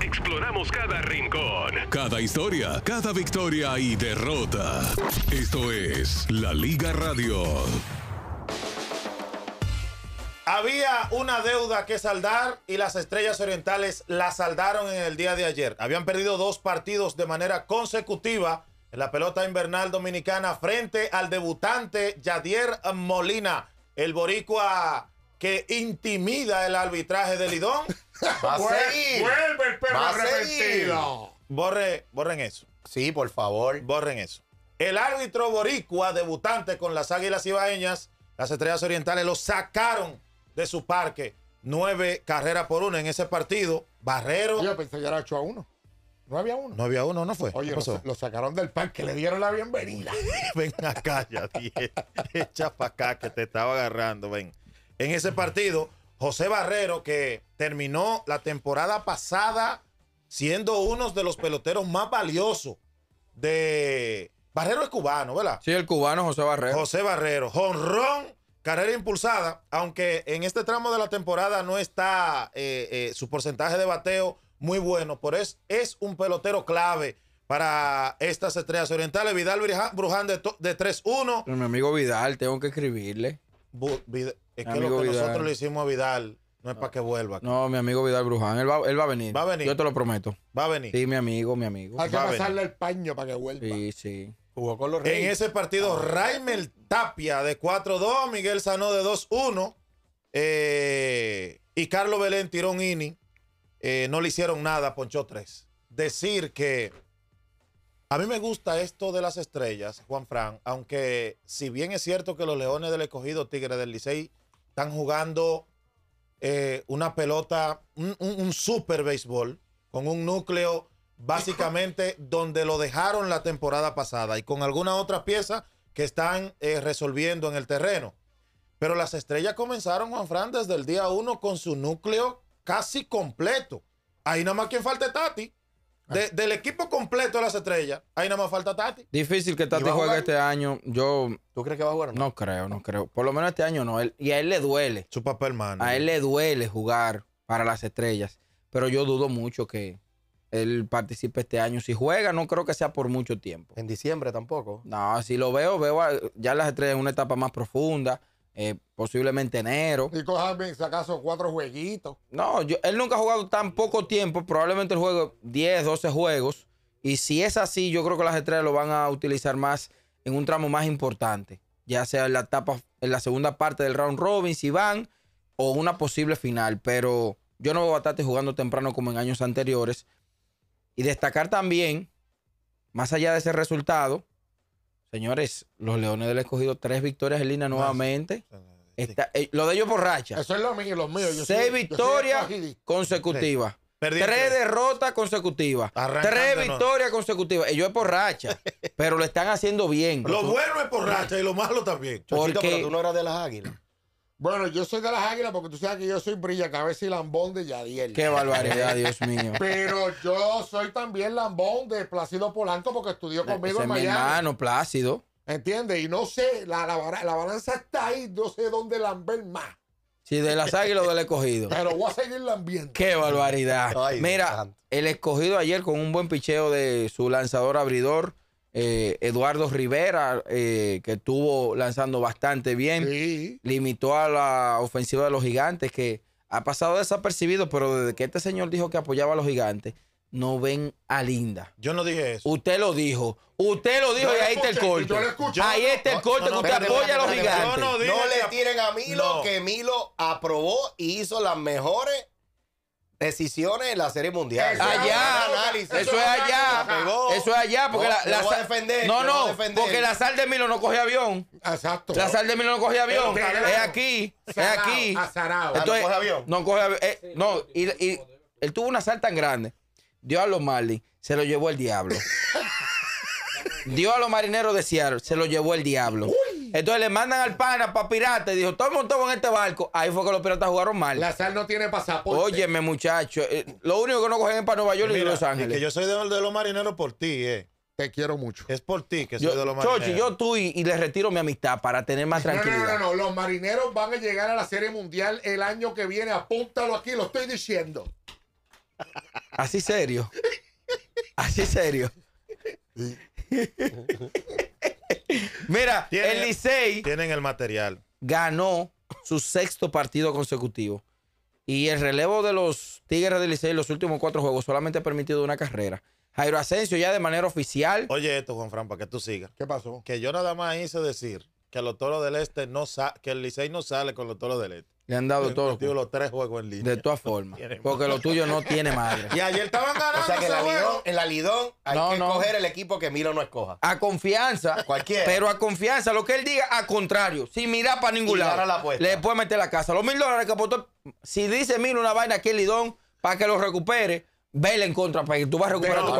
exploramos cada rincón, cada historia, cada victoria y derrota. Esto es La Liga Radio. Había una deuda que saldar y las Estrellas Orientales la saldaron en el día de ayer. Habían perdido dos partidos de manera consecutiva en la pelota invernal dominicana frente al debutante Yadier Molina, el boricua que intimida el arbitraje de Lidón Vuelve el perro arrepentido. borren eso. Sí, por favor. Borren eso. El árbitro boricua, debutante con las Águilas Ibaeñas, las Estrellas Orientales, lo sacaron de su parque. Nueve carreras por una en ese partido. Barrero. Yo pensé que era 8 a 1. No había uno. No había uno, no fue. Oye, lo, sacaron del parque, le dieron la bienvenida. ven acá, ya, echa para acá que te estaba agarrando, ven. En ese partido, José Barrero, que terminó la temporada pasada siendo uno de los peloteros más valiosos de... Barrero es cubano, ¿verdad? Sí, el cubano José Barrero. José Barrero, jonrón, carrera impulsada, aunque en este tramo de la temporada no está eh, eh, su porcentaje de bateo muy bueno, por eso es un pelotero clave para estas estrellas orientales. Vidal Bruján de, de 3-1. Mi amigo Vidal, tengo que escribirle es que lo que nosotros le hicimos a Vidal no es para que vuelva. No, mi amigo Vidal Bruján, él va, a venir. a venir. Yo te lo prometo. Va a venir. Sí, mi amigo, mi amigo. Hay que pasarle el paño para que vuelva. Sí, sí. Jugó En ese partido, ah. Raimel Tapia de 4-2, Miguel Sanó de 2-1 eh, y Carlos Belén tiró un eh, no le hicieron nada, Poncho 3. Decir que a mí me gusta esto de las estrellas, Juan Fran, aunque si bien es cierto que los Leones del Escogido Tigre del Licey están jugando eh, una pelota, un, super béisbol, con un núcleo básicamente donde lo dejaron la temporada pasada y con alguna otra pieza que están eh, resolviendo en el terreno. Pero las estrellas comenzaron, Juan Fran, desde el día uno con su núcleo casi completo. Ahí nada más quien falta Tati del equipo completo de las estrellas, ahí nada más falta Tati. Difícil que Tati juegue este año. Yo. ¿Tú crees que va a jugar? No? creo, no creo. Por lo menos este año no. y a él le duele. Su papel, mano. A él le duele jugar para las estrellas. Pero yo dudo mucho que él participe este año. Si juega, no creo que sea por mucho tiempo. En diciembre tampoco. No, si lo veo, veo ya las estrellas en una etapa más profunda. Eh, posiblemente enero. Y si acaso cuatro jueguitos. No, yo, él nunca ha jugado tan poco tiempo, probablemente el juego 10, 12 juegos. Y si es así, yo creo que las estrellas lo van a utilizar más en un tramo más importante, ya sea en la etapa, en la segunda parte del round robin, si van, o una posible final. Pero yo no voy a estar jugando temprano como en años anteriores. Y destacar también, más allá de ese resultado, Señores, los Leones del Escogido, tres victorias en línea nuevamente. Eh, lo de ellos racha. Eso es lo mío, los míos. Seis victorias consecutivas. tres derrotas consecutivas. Tres victorias consecutivas. Ellos es borracha. pero lo están haciendo bien. Lo bueno es racha y lo malo también. Porque, pero tú no eras de las águilas. Bueno, yo soy de las águilas porque tú sabes que yo soy Brilla. cabeza y lambón de Yadiel. Qué barbaridad, Dios mío. Pero yo soy también lambón de Plácido Polanco porque estudió conmigo en Miami. Mi hermano, Plácido. ¿Entiendes? Y no sé, la, la, balanza está ahí, no sé dónde lamber más. Si de las águilas o del escogido. Pero voy a seguir lambiendo. Qué barbaridad. Mira, el escogido ayer con un buen picheo de su lanzador abridor. Eh, Eduardo Rivera, eh, que estuvo lanzando bastante bien, limitó a la ofensiva de los gigantes, que ha pasado desapercibido, pero desde que este señor dijo que apoyaba a los gigantes, no ven a Linda. Yo no dije eso. Usted lo dijo. Usted lo dijo y ahí está el corte. ahí está el corte que usted apoya a los gigantes. No, no, le tiren a Milo, que Milo aprobó y hizo las mejores decisiones en la Serie Mundial. allá, eso, es allá. eso es allá, porque no, la, sal, no, porque la sal de Milo no coge avión. Exacto. La sal de Milo no coge avión. es aquí, es aquí. Azarado, no coge avión. No coge avión. Eh, no, y, y, él tuvo una sal tan grande. Dio a los Marlins, se lo llevó el diablo. Dio a los marineros de Seattle, se lo llevó el diablo. Entonces le mandan al pana para pirata y dijo, todo el en este barco. Ahí fue que los piratas jugaron mal. La sal no tiene pasaporte. Óyeme, muchacho. Eh, lo único que no cogen es para Nueva York y Los Ángeles. que yo soy de, los marineros por ti, eh. Te quiero mucho. Es por ti que soy de los marineros. Chochi, yo tú y, le retiro mi amistad para tener más tranquilidad. No, no, no, no, Los marineros van a llegar a la Serie Mundial el año que viene. Apúntalo aquí, lo estoy diciendo. Así serio. Así serio. Mira, el Licey. Tienen el material. Ganó su sexto partido consecutivo. Y el relevo de los Tigres del Licey en los últimos cuatro juegos solamente ha permitido una carrera. Jairo Asensio ya de manera oficial. Oye, esto, Juan Fran, para que tú sigas. ¿Qué pasó? Que yo nada más hice decir que los toros del este no sa que el Licey no sale con los toros del este. Le han dado todos los tres juegos en línea. De todas formas. porque lo tuyo no tiene madre. Y ayer estaban ganando. O sea que el el hay que no. coger el equipo que Miro no escoja. A confianza. Cualquiera. Pero a confianza. Lo que él diga, a contrario. Sin mirar para ningún lado. le puede meter la casa. Los mil dólares que aportó Si dice Miro una vaina aquí en lidón para que lo recupere, vele en contra para que tú vas a recuperar tu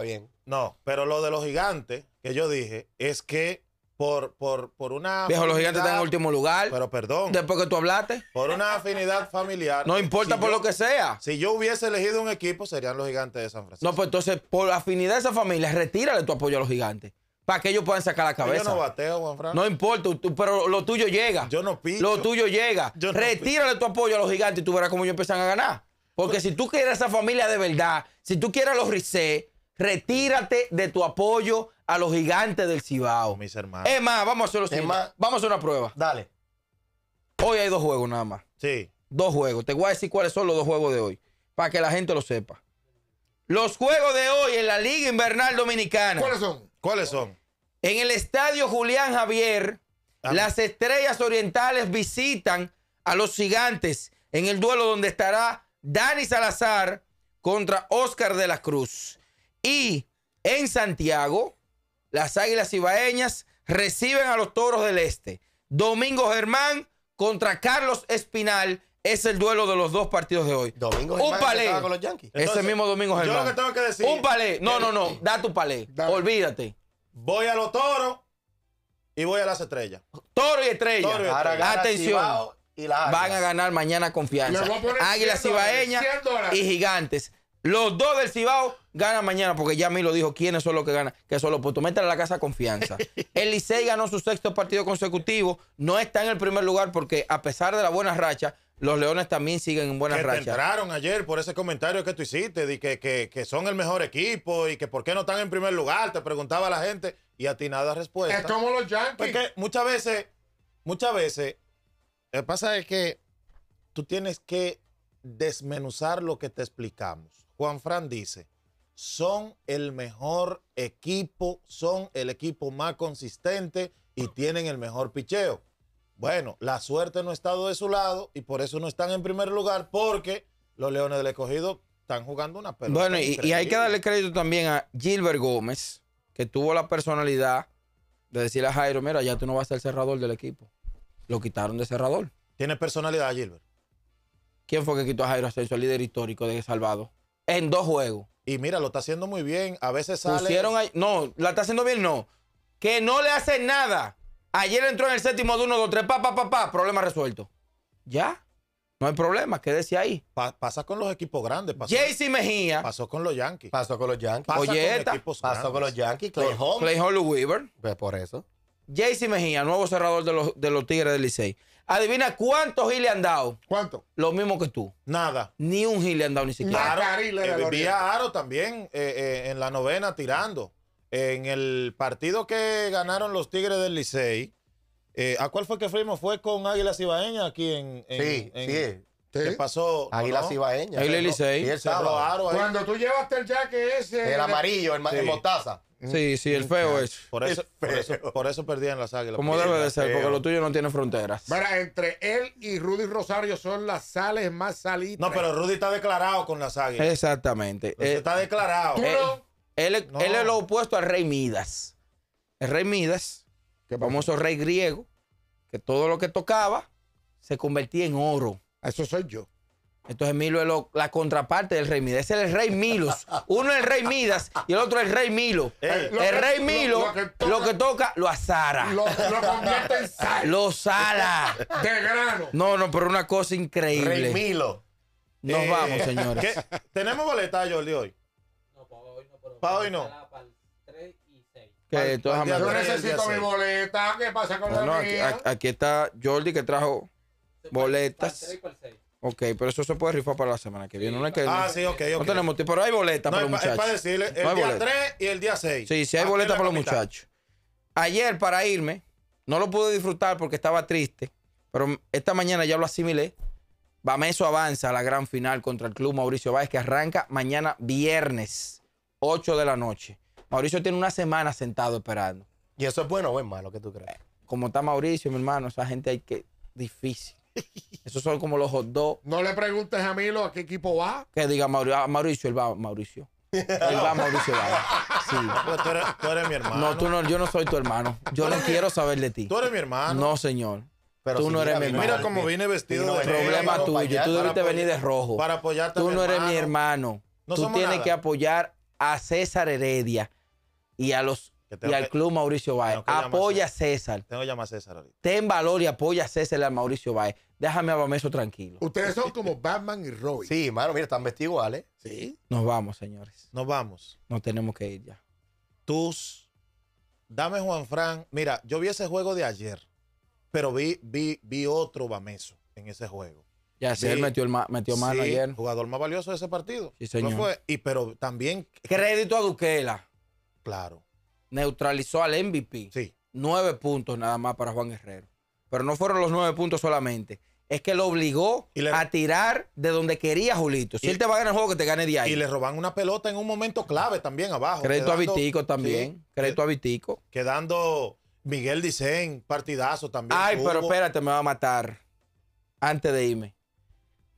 vez. No, pero lo de los gigantes que yo dije es que por, por, por una. Viejo, los gigantes están en último lugar. Pero perdón. Después que tú hablaste. Por una afinidad familiar. No importa por lo que sea. Si yo hubiese elegido un equipo, serían los gigantes de San Francisco. No, pues entonces, por afinidad de esa familia, retírale tu apoyo a los gigantes. Para que ellos puedan sacar la cabeza. Yo no bateo, Juan Fran. No importa, pero lo tuyo llega. Yo no pido. Lo tuyo llega. retírale tu apoyo a los gigantes y tú verás cómo ellos empiezan a ganar. Porque pues si tú quieres a esa familia de verdad, si tú quieres a los Rizé, retírate de tu apoyo a los gigantes del Cibao. Mis hermanos. Es más, vamos a Vamos a hacer una prueba. Dale. Hoy hay dos juegos nada más. Sí. Dos juegos. Te voy a decir cuáles son los dos juegos de hoy. Para que la gente lo sepa. Los juegos de hoy en la Liga Invernal Dominicana. ¿Cuáles son? ¿Cuáles son? En el estadio Julián Javier, ah. las estrellas orientales visitan a los gigantes en el duelo donde estará Dani Salazar contra Oscar de la Cruz. Y en Santiago, las Águilas Ibaeñas reciben a los Toros del Este. Domingo Germán contra Carlos Espinal es el duelo de los dos partidos de hoy. Domingo Germán, un palé. Con los Yankees. Ese mismo Domingo Germán. Yo lo que tengo que decir. Un palé. No, no, no. Da tu palé. Olvídate. Voy a los toros y voy a las estrellas. Toro y estrella. Atención. Van a ganar mañana confianza. Águilas Cibaeñas y Gigantes. Los dos del Cibao gana mañana, porque ya a mí lo dijo quiénes son los que ganan, que son los puestos. Métale a la casa confianza. El Licey ganó su sexto partido consecutivo, no está en el primer lugar porque a pesar de la buena racha, los Leones también siguen en buena racha. Te entraron ayer por ese comentario que tú hiciste, de que, que, son el mejor equipo y que por qué no están en primer lugar, te preguntaba la gente y a ti nada respuesta. Es como los Yankees. Porque muchas veces, muchas veces, lo que pasa es que tú tienes que desmenuzar lo que te explicamos. Juan Fran dice, son el mejor equipo, son el equipo más consistente y tienen el mejor picheo. Bueno, la suerte no ha estado de su lado y por eso no están en primer lugar porque los Leones del Escogido están jugando una pelota. Bueno, y, hay que darle crédito también a Gilbert Gómez, que tuvo la personalidad de decirle a Jairo, mira, ya tú no vas a ser cerrador del equipo. Lo quitaron de cerrador. ¿Tiene personalidad Gilbert? ¿Quién fue que quitó a Jairo Ascenso, el líder histórico de Salvador? En dos juegos. Y mira, lo está haciendo muy bien. A veces sale. Pusieron ahí, No, la está haciendo bien, no. Que no le hace nada. Ayer entró en el séptimo de uno, dos, tres, pa, pa, pa, pa. Problema resuelto. Ya. No hay problema, quédese ahí. pasa con los equipos grandes. Pasó, JC Mejía. Pasó con los Yankees. Pasó con los Yankees. Pasó Pasó con los Yankees. Clay Holmes. Clay Holmes Weaver. por eso. JC Mejía, nuevo cerrador de los, de los Tigres del Licey. Adivina cuántos giles han dado. ¿Cuánto? Lo mismo que tú. Nada. Ni un gil le han dado ni siquiera. Eh, Aro también eh, eh, en la novena tirando. En el partido que ganaron los Tigres del Licey, ¿a cuál fue que fuimos? Fue con Águilas Ibaeña aquí en. en sí, sí. ¿Qué pasó? Águila ¿Y Águila Licey. Cuando tú llevaste el jaque ese. El amarillo, el, sí. Sí, sí, el feo es. Por eso, por eso, perdían las águilas. Como debe de ser, porque lo tuyo no tiene fronteras. Mira, entre él y Rudy Rosario son las sales más salidas. No, pero Rudy está declarado con las águilas. Exactamente. Eh, está declarado. Eh, él, es lo opuesto al rey Midas. El rey Midas, que famoso rey griego, que todo lo que tocaba se convertía en oro. Ah, eso soy yo. Entonces Milo es la contraparte del rey Midas. Ese es el rey Milos. Uno es el rey Midas y el otro es el rey Milo. Eh. el rey Milo lo, que toca, lo, que lo azara. Lo, convierte en sal. Lo sala. De grano. No, no, pero una cosa increíble. Rey Milo. Nos eh, vamos, señores. ¿Tenemos boleta, Jordi, hoy? No, para hoy no. para hoy no. Para el 3 y 6. Yo necesito mi boleta. ¿Qué pasa con la aquí, mía? aquí está Jordi que trajo boletas. 3 y 6. Ok, pero eso se puede rifar para la semana que viene. No que ah, sí, ok, tenemos pero hay boletas para los muchachos. Es para decirle, el día 3 y el día 6. Sí, sí hay boletas para los muchachos. Ayer, para irme, no lo pude disfrutar porque estaba triste, pero esta mañana ya lo asimilé. Bameso avanza a la gran final contra el club Mauricio Báez, que arranca mañana viernes, 8 de la noche. Mauricio tiene una semana sentado esperando. ¿Y eso es bueno o es malo que tú crees? Como está Mauricio, mi hermano, esa gente hay que. difícil. Esos son como los hot dogs. No le preguntes a Milo a qué equipo va. Que diga Mauricio, ah, Mauricio él va Mauricio. Él va Mauricio va. Sí. tú, eres, mi hermano. No, tú no, yo no soy tu hermano. Yo no quiero saber de ti. Tú eres mi hermano. No, señor. Pero tú no eres mi hermano. Mira cómo vine vestido no, es problema tuyo. tú debiste venir de rojo. Para apoyarte. Tú no eres mi hermano. tú tienes que apoyar a César Heredia y a los y al club Mauricio Báez. Apoya a César. Tengo que llamar a César ahorita. Ten valor y apoya a César y Mauricio Báez. Déjame a Bameso tranquilo. Ustedes son como Batman y Robin. Sí, mano, mira, están vestiguales Sí. Nos vamos, señores. Nos vamos. Nos tenemos que ir ya. Tus. Dame Juan Fran. Mira, yo vi ese juego de ayer, pero vi, vi, vi otro Bameso en ese juego. Ya sí, él metió, el metió mano ayer. Jugador más valioso de ese partido. Sí, señor. No fue, y, pero también. Crédito a Duquela. Claro neutralizó al MVP. Sí. Nueve puntos nada más para Juan Herrero. Pero no fueron los nueve puntos solamente. Es que lo obligó a tirar de donde quería Julito. Si él te va a ganar el juego, que te gane de Y le roban una pelota en un momento clave también abajo. Crédito a Vitico también. Crédito a Vitico. Quedando Miguel Dicen, partidazo también. Ay, pero espérate, me va a matar. Antes de irme.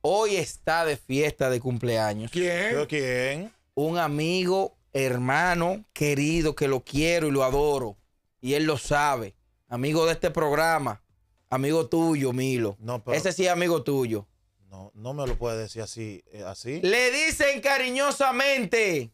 Hoy está de fiesta de cumpleaños. ¿Quién? ¿Quién? Un amigo hermano querido que lo quiero y lo adoro. Y él lo sabe. Amigo de este programa. Amigo tuyo, Milo. No, Ese sí es amigo tuyo. No, no me lo puede decir así, eh, así. Le dicen cariñosamente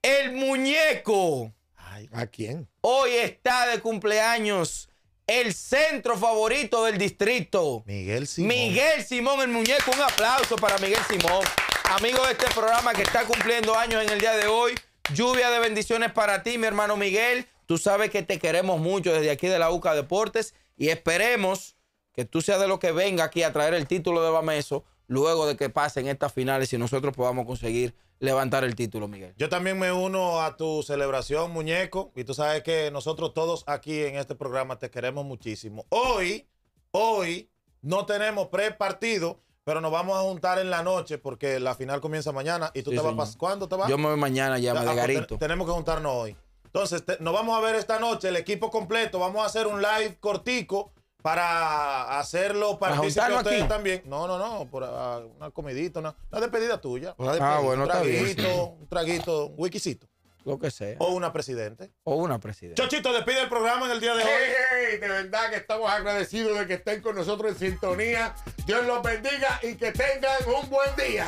el muñeco. Ay, ¿A quién? Hoy está de cumpleaños el centro favorito del distrito. Miguel Simón. Miguel Simón, el muñeco. Un aplauso para Miguel Simón amigo de este programa que está cumpliendo años en el día de hoy. Lluvia de bendiciones para ti, mi hermano Miguel. Tú sabes que te queremos mucho desde aquí de la UCA Deportes y esperemos que tú seas de los que venga aquí a traer el título de Bameso luego de que pasen estas finales y nosotros podamos conseguir levantar el título, Miguel. Yo también me uno a tu celebración, muñeco, y tú sabes que nosotros todos aquí en este programa te queremos muchísimo. Hoy, hoy no tenemos pre-partido, pero nos vamos a juntar en la noche porque la final comienza mañana y tú te vas. ¿Cuándo te vas? Yo me voy mañana ya, ya ah, pues, tenemos que juntarnos hoy. Entonces, nos vamos a ver esta noche, el equipo completo. Vamos a hacer un live cortico para hacerlo para ustedes también. No, no, no, por ah, una comidita, una, despedida tuya. ah, bueno, un traguito, un traguito, un wikisito. Lo que sea. O una presidente. O una presidenta. Chochito, despide el programa en el día de hoy. de verdad que estamos agradecidos de que estén con nosotros en sintonía. Dios los bendiga y que tengan un buen día.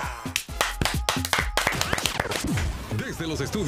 Desde los estudios.